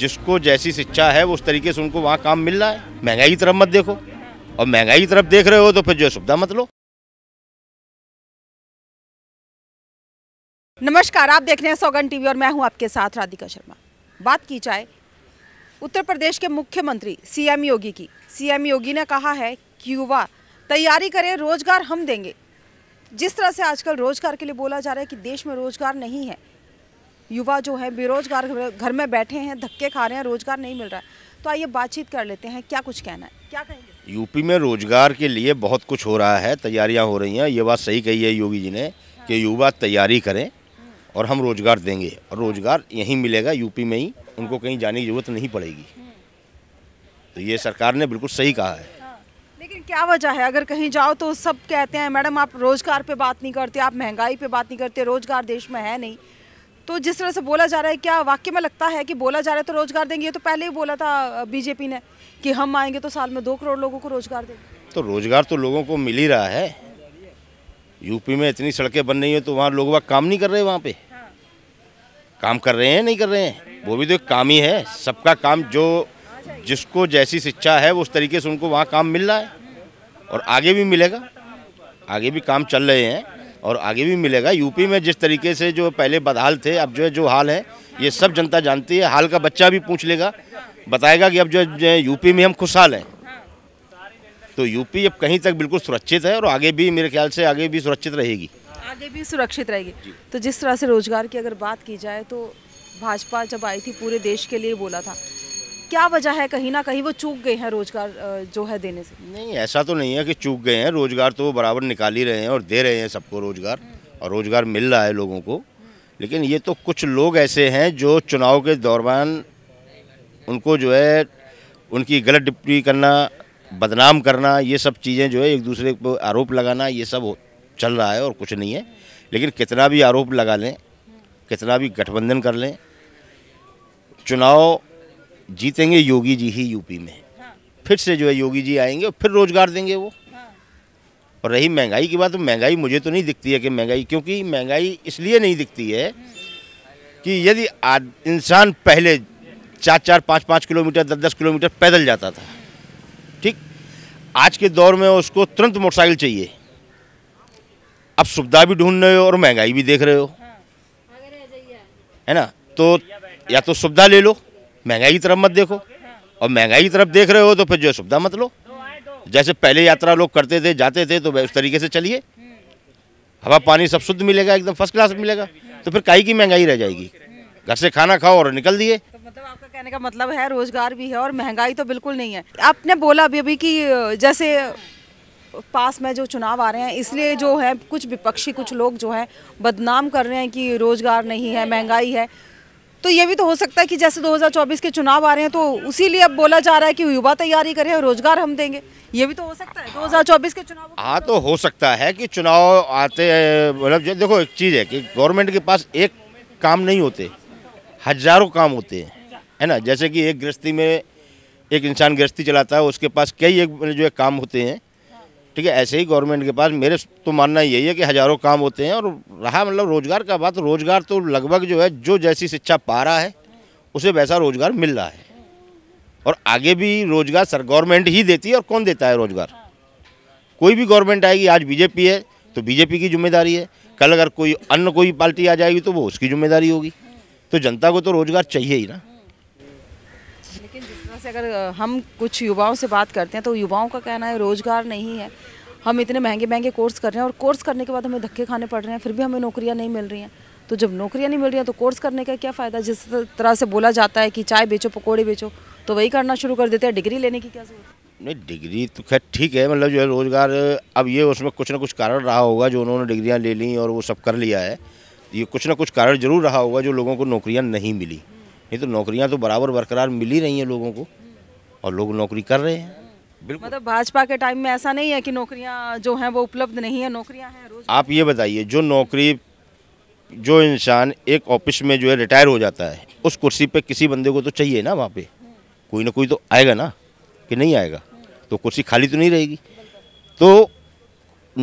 जिसको जैसी शिक्षा है उस तरीके से उनको वहाँ काम मिल रहा है महंगाई की तरफ मत देखो और महंगाई की तरफ देख रहे हो तो फिर जो सुविधा मत लो नमस्कार आप देख रहे हैं सौगन टीवी और मैं हूं आपके साथ राधिका शर्मा बात की जाए उत्तर प्रदेश के मुख्यमंत्री सीएम योगी की सीएम योगी ने कहा है कि युवा तैयारी करें रोजगार हम देंगे जिस तरह से आजकल रोजगार के लिए बोला जा रहा है कि देश में रोजगार नहीं है युवा जो है बेरोजगार घर में बैठे हैं धक्के खा रहे हैं रोजगार नहीं मिल रहा है तो आइए बातचीत कर लेते हैं क्या कुछ कहना है क्या कहेंगे यूपी में रोजगार के लिए बहुत कुछ हो रहा है तैयारियां हो रही हैं ये बात सही कही है योगी जी ने कि हाँ। युवा तैयारी करें हाँ। और हम रोजगार देंगे और हाँ। रोजगार यहीं मिलेगा यूपी में ही उनको कहीं जाने की जरूरत नहीं पड़ेगी तो ये सरकार ने बिल्कुल सही कहा है लेकिन क्या वजह है अगर कहीं जाओ तो सब कहते हैं मैडम आप रोजगार पे बात नहीं करते आप महंगाई पे बात नहीं करते रोजगार देश में है नहीं तो जिस तरह से बोला जा रहा है क्या वाक्य में लगता है कि बोला जा रहा है तो रोजगार देंगे ये तो पहले ही बोला था बीजेपी ने कि हम आएंगे तो साल में दो करोड़ लोगों को रोजगार देंगे तो रोजगार तो लोगों को मिल ही रहा है यूपी में इतनी सड़कें बन रही हैं तो वहाँ लोग वहाँ काम नहीं कर रहे वहाँ पे काम कर रहे हैं नहीं कर रहे हैं वो भी तो एक काम ही है सबका काम जो जिसको जैसी शिक्षा है उस तरीके से उनको वहाँ काम मिल रहा है और आगे भी मिलेगा आगे भी काम चल रहे हैं और आगे भी मिलेगा यूपी में जिस तरीके से जो पहले बदहाल थे अब जो है जो हाल है ये सब जनता जानती है हाल का बच्चा भी पूछ लेगा बताएगा कि अब जो है यूपी में हम खुशहाल हैं तो यूपी अब कहीं तक बिल्कुल सुरक्षित है और आगे भी मेरे ख्याल से आगे भी सुरक्षित रहेगी आगे भी सुरक्षित रहेगी तो जिस तरह से रोजगार की अगर बात की जाए तो भाजपा जब आई थी पूरे देश के लिए बोला था क्या वजह है कहीं ना कहीं वो चूक गए हैं रोजगार जो है देने से नहीं ऐसा तो नहीं है कि चूक गए हैं रोजगार तो वो बराबर निकाल ही रहे हैं और दे रहे हैं सबको रोजगार हम्म। और रोजगार मिल रहा है लोगों को लेकिन ये तो कुछ लोग ऐसे हैं जो चुनाव के दौरान उनको जो है उनकी गलत डिप्टी करना बदनाम करना ये सब चीज़ें जो है एक दूसरे को आरोप लगाना ये सब चल रहा है और कुछ नहीं है लेकिन कितना भी आरोप लगा लें कितना भी गठबंधन कर लें चुनाव जीतेंगे योगी जी ही यूपी में हाँ। फिर से जो है योगी जी आएंगे और फिर रोजगार देंगे वो हाँ। और रही महंगाई की बात तो महंगाई मुझे तो नहीं दिखती है कि महंगाई क्योंकि महंगाई इसलिए नहीं दिखती है कि यदि इंसान पहले चार चार पाँच पाँच किलोमीटर दस दस किलोमीटर पैदल जाता था ठीक आज के दौर में उसको तुरंत मोटरसाइकिल चाहिए आप सुविधा भी ढूंढ रहे हो और महंगाई भी देख रहे हो हाँ। है ना तो या तो सुविधा ले लो महंगाई की तरफ मत देखो और महंगाई की तरफ देख रहे हो तो फिर जो सुविधा मत लो जैसे पहले यात्रा लोग करते थे जाते थे तो उस तरीके से चलिए हवा पानी सब शुद्ध मिलेगा एकदम फर्स्ट क्लास मिलेगा तो फिर काई की महंगाई रह जाएगी घर से खाना खाओ और निकल दिए तो मतलब आपका कहने का मतलब है रोजगार भी है और महंगाई तो बिल्कुल नहीं है आपने बोला अभी अभी कि जैसे पास में जो चुनाव आ रहे हैं इसलिए जो है कुछ विपक्षी कुछ लोग जो है बदनाम कर रहे हैं कि रोजगार नहीं है महंगाई है तो ये भी तो हो सकता है कि जैसे 2024 के चुनाव आ रहे हैं तो उसी लिए अब बोला जा रहा है कि युवा तैयारी करें और रोजगार हम देंगे ये भी तो हो सकता है 2024 के चुनाव हाँ तो हो सकता है कि चुनाव आते मतलब देखो एक चीज़ है कि गवर्नमेंट के पास एक काम नहीं होते हजारों काम होते हैं है ना जैसे कि एक गृहस्थी में एक इंसान गृहस्थी चलाता है उसके पास कई एक जो है काम होते हैं ठीक है ऐसे ही गवर्नमेंट के पास मेरे तो मानना यही है कि हज़ारों काम होते हैं और रहा मतलब रोज़गार का बात रोज़गार तो लगभग जो है जो जैसी शिक्षा पा रहा है उसे वैसा रोज़गार मिल रहा है और आगे भी रोज़गार सर गवर्नमेंट ही देती है और कौन देता है रोज़गार कोई भी गवर्नमेंट आएगी आज बीजेपी है तो बीजेपी की जिम्मेदारी है कल अगर कोई अन्य कोई पार्टी आ जाएगी तो वो उसकी जिम्मेदारी होगी तो जनता को तो रोज़गार चाहिए ही ना लेकिन जिस तरह से अगर हम कुछ युवाओं से बात करते हैं तो युवाओं का कहना है रोज़गार नहीं है हम इतने महंगे महंगे कोर्स कर रहे हैं और कोर्स करने के बाद हमें धक्के खाने पड़ रहे हैं फिर भी हमें नौकरियाँ नहीं मिल रही हैं तो जब नौकरियाँ नहीं मिल रही हैं तो कोर्स करने का क्या फ़ायदा जिस तरह से बोला जाता है कि चाय बेचो पकौड़े बेचो तो वही करना शुरू कर देते हैं डिग्री लेने की क्या जरूरत नहीं डिग्री तो खैर ठीक है मतलब जो है रोज़गार अब ये उसमें कुछ ना कुछ कारण रहा होगा जो उन्होंने डिग्रियाँ ले ली और वो सब कर लिया है ये कुछ ना कुछ कारण जरूर रहा होगा जो लोगों को नौकरियाँ नहीं मिली नहीं तो नौकरियां तो बराबर बरकरार मिल ही रही हैं लोगों को और लोग नौकरी कर रहे हैं बिल्कुल मतलब भाजपा के टाइम में ऐसा नहीं है कि नौकरियां जो हैं वो उपलब्ध नहीं है नौकरियां हैं रोज आप ये बताइए जो नौकरी जो इंसान एक ऑफिस में जो है रिटायर हो जाता है उस कुर्सी पर किसी बंदे को तो चाहिए ना वहाँ पे कोई ना कोई तो आएगा ना कि नहीं आएगा तो कुर्सी खाली तो नहीं रहेगी तो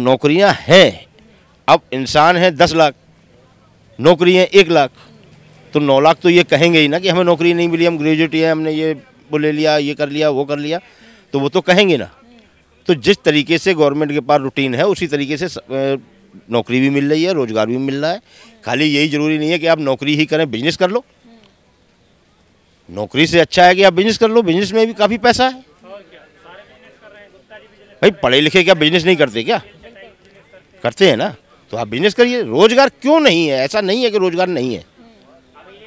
नौकरियाँ हैं अब इंसान है दस लाख नौकरी है एक लाख तो नौ लाख तो ये कहेंगे ही ना कि हमें नौकरी नहीं मिली हम ग्रेजुएट हैं हमने ये वो ले लिया ये कर लिया वो कर लिया तो वो तो कहेंगे ना तो जिस तरीके से गवर्नमेंट के पास रूटीन है उसी तरीके से नौकरी भी मिल रही है रोज़गार भी मिल रहा है खाली यही ज़रूरी नहीं है कि आप नौकरी ही करें बिजनेस कर लो नौकरी से अच्छा है कि आप बिजनेस कर लो बिजनेस में भी काफ़ी पैसा है भाई पढ़े लिखे क्या बिजनेस नहीं करते क्या करते हैं ना तो आप बिजनेस करिए रोज़गार क्यों नहीं है ऐसा नहीं है कि रोज़गार नहीं है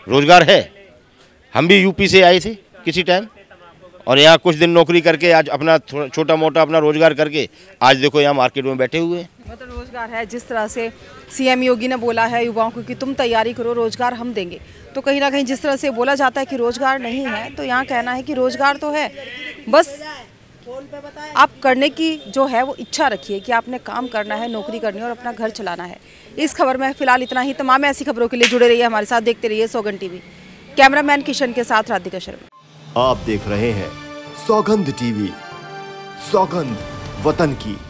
रोज़गार है हम भी यूपी से आए थे किसी टाइम और यहाँ कुछ दिन नौकरी करके आज अपना छोटा मोटा अपना रोजगार करके आज देखो यहाँ मार्केट में बैठे हुए मतलब रोजगार है जिस तरह से सीएम योगी ने बोला है युवाओं को कि तुम तैयारी करो रोजगार हम देंगे तो कहीं ना कहीं जिस तरह से बोला जाता है कि रोजगार नहीं है तो यहाँ कहना है कि रोजगार तो है बस आप करने की जो है वो इच्छा रखिए कि आपने काम करना है नौकरी करनी है और अपना घर चलाना है इस खबर में फिलहाल इतना ही तमाम ऐसी खबरों के लिए जुड़े रहिए हमारे साथ देखते रहिए सौगन टीवी कैमरामैन किशन के साथ राधिका शर्मा आप देख रहे हैं सौगंध टीवी सौगंध वतन की